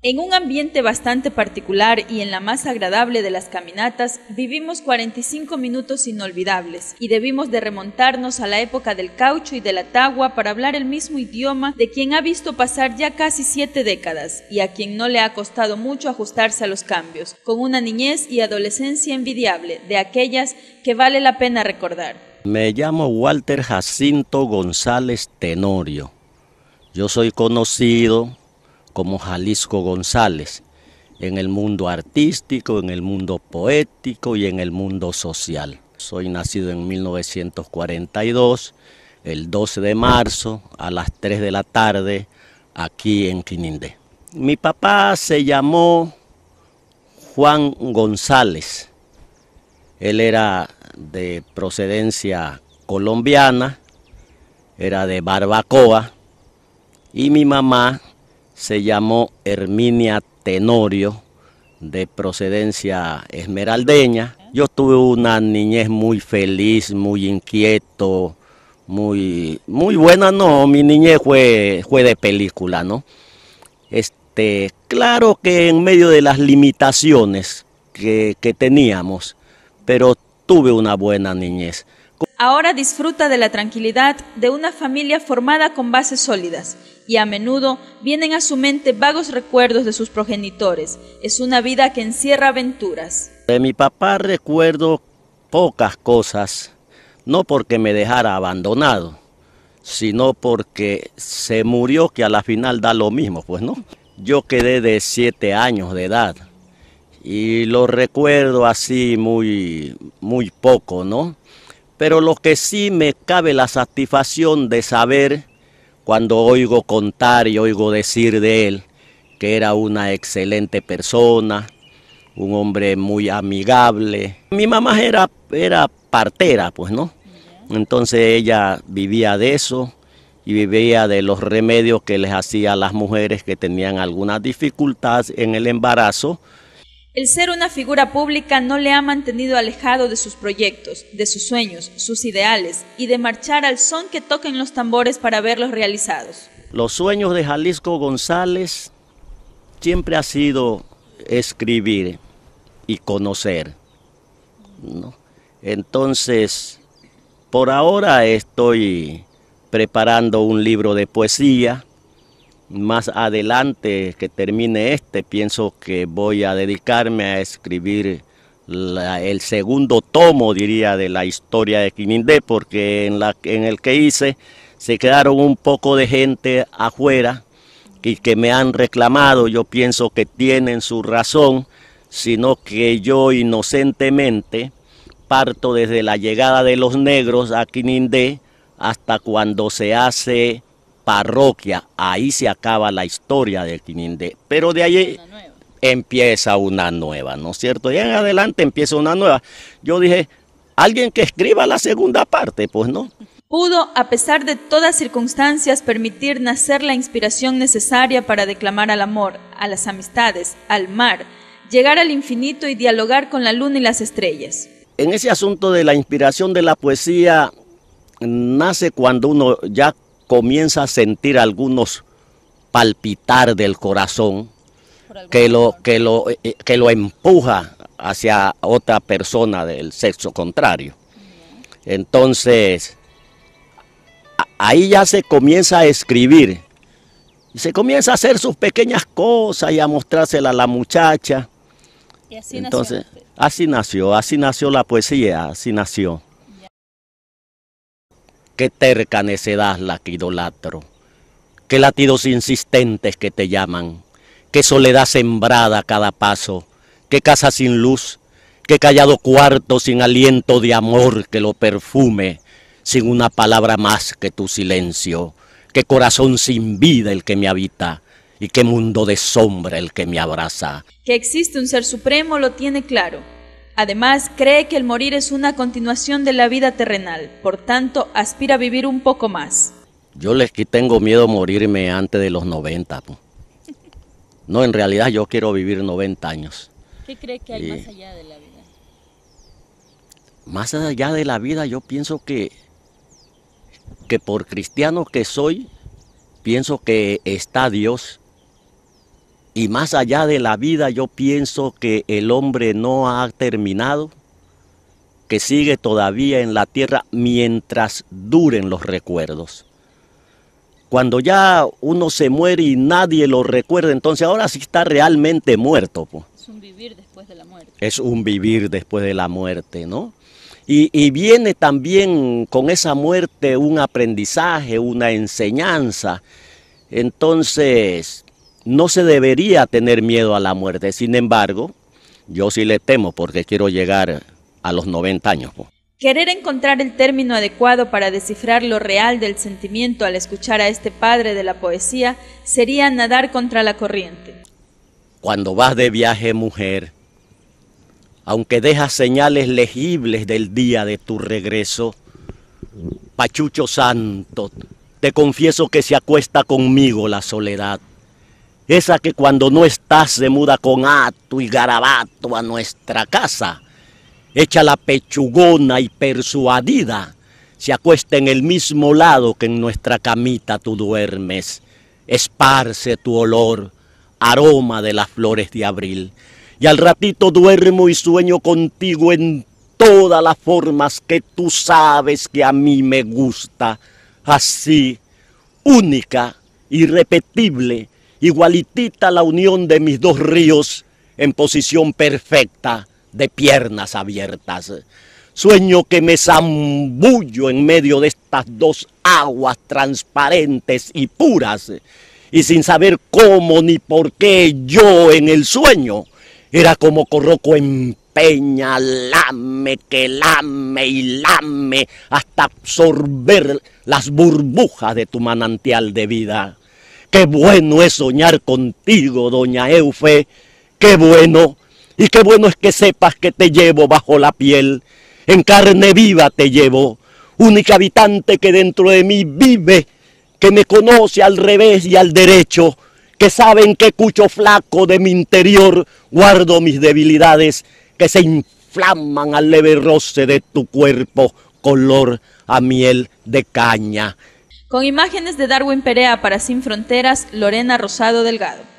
En un ambiente bastante particular y en la más agradable de las caminatas, vivimos 45 minutos inolvidables y debimos de remontarnos a la época del caucho y de la tagua para hablar el mismo idioma de quien ha visto pasar ya casi siete décadas y a quien no le ha costado mucho ajustarse a los cambios, con una niñez y adolescencia envidiable, de aquellas que vale la pena recordar. Me llamo Walter Jacinto González Tenorio. Yo soy conocido como Jalisco González, en el mundo artístico, en el mundo poético y en el mundo social. Soy nacido en 1942, el 12 de marzo a las 3 de la tarde, aquí en Quinindé. Mi papá se llamó Juan González. Él era de procedencia colombiana, era de Barbacoa, y mi mamá se llamó Herminia Tenorio, de procedencia esmeraldeña. Yo tuve una niñez muy feliz, muy inquieto, muy, muy buena, no, mi niñez fue, fue de película, ¿no? Este, claro que en medio de las limitaciones que, que teníamos, pero tuve una buena niñez. Ahora disfruta de la tranquilidad de una familia formada con bases sólidas y a menudo vienen a su mente vagos recuerdos de sus progenitores. Es una vida que encierra aventuras. De mi papá recuerdo pocas cosas, no porque me dejara abandonado, sino porque se murió que a la final da lo mismo, pues no. Yo quedé de siete años de edad y lo recuerdo así muy, muy poco, ¿no? Pero lo que sí me cabe la satisfacción de saber cuando oigo contar y oigo decir de él que era una excelente persona, un hombre muy amigable. Mi mamá era, era partera, pues, ¿no? Entonces ella vivía de eso y vivía de los remedios que les hacía a las mujeres que tenían algunas dificultades en el embarazo el ser una figura pública no le ha mantenido alejado de sus proyectos, de sus sueños, sus ideales y de marchar al son que toquen los tambores para verlos realizados. Los sueños de Jalisco González siempre ha sido escribir y conocer. Entonces, por ahora estoy preparando un libro de poesía más adelante que termine este, pienso que voy a dedicarme a escribir el segundo tomo, diría, de la historia de Quinindé, porque en, en el que hice se quedaron un poco de gente afuera y que me han reclamado, yo pienso que tienen su razón, sino que yo inocentemente parto desde la llegada de los negros a Quinindé hasta cuando se hace parroquia. Ahí se acaba la historia del Quinindé. Pero de allí empieza una nueva, ¿no es cierto? Y en adelante empieza una nueva. Yo dije, alguien que escriba la segunda parte, pues no. Pudo, a pesar de todas circunstancias, permitir nacer la inspiración necesaria para declamar al amor, a las amistades, al mar, llegar al infinito y dialogar con la luna y las estrellas. En ese asunto de la inspiración de la poesía, nace cuando uno ya comienza a sentir algunos palpitar del corazón que lo, que lo, eh, que lo empuja hacia otra persona del sexo contrario. Entonces, ahí ya se comienza a escribir. se comienza a hacer sus pequeñas cosas y a mostrársela a la muchacha. Entonces, así nació, así nació la poesía, así nació qué terca necedad la que idolatro, qué latidos insistentes que te llaman, qué soledad sembrada a cada paso, qué casa sin luz, qué callado cuarto sin aliento de amor que lo perfume, sin una palabra más que tu silencio, qué corazón sin vida el que me habita. Y qué mundo de sombra el que me abraza. Que existe un ser supremo lo tiene claro, Además, cree que el morir es una continuación de la vida terrenal, por tanto, aspira a vivir un poco más. Yo les tengo miedo a morirme antes de los 90. No, en realidad yo quiero vivir 90 años. ¿Qué cree que hay más allá de la vida? Más allá de la vida yo pienso que, que por cristiano que soy, pienso que está Dios y más allá de la vida, yo pienso que el hombre no ha terminado, que sigue todavía en la tierra mientras duren los recuerdos. Cuando ya uno se muere y nadie lo recuerda, entonces ahora sí está realmente muerto. Es un vivir después de la muerte. Es un vivir después de la muerte, ¿no? y, viene también con esa muerte un aprendizaje, una enseñanza. Entonces, no se debería tener miedo a la muerte. Sin embargo, yo sí le temo porque quiero llegar a los 90 años. Querer encontrar el término adecuado para descifrar lo real del sentimiento al escuchar a este padre de la poesía sería nadar contra la corriente. Cuando vas de viaje, mujer, aunque dejas señales legibles del día de tu regreso, Pachucho Santo, te confieso que se acuesta conmigo la soledad esa que cuando no estás se muda con ato y garabato a nuestra casa, echa la pechugona y persuadida, se acuesta en el mismo lado que en nuestra camita tú duermes, esparce tu olor, aroma de las flores de abril, y al ratito duermo y sueño contigo en todas las formas que tú sabes que a mí me gusta, así, única, irrepetible, igualitita la unión de mis dos ríos en posición perfecta de piernas abiertas. Sueño que me zambullo en medio de estas dos aguas transparentes y puras, y sin saber cómo ni por qué yo en el sueño era como Corroco peña lame, que lame y lame hasta absorber las burbujas de tu manantial de vida. Qué bueno es soñar contigo, doña Eufe. Qué bueno. Y qué bueno es que sepas que te llevo bajo la piel. En carne viva te llevo. Única habitante que dentro de mí vive. Que me conoce al revés y al derecho. Que sabe en qué cucho flaco de mi interior guardo mis debilidades. Que se inflaman al leve roce de tu cuerpo color a miel de caña. Con imágenes de Darwin Perea para Sin Fronteras, Lorena Rosado Delgado.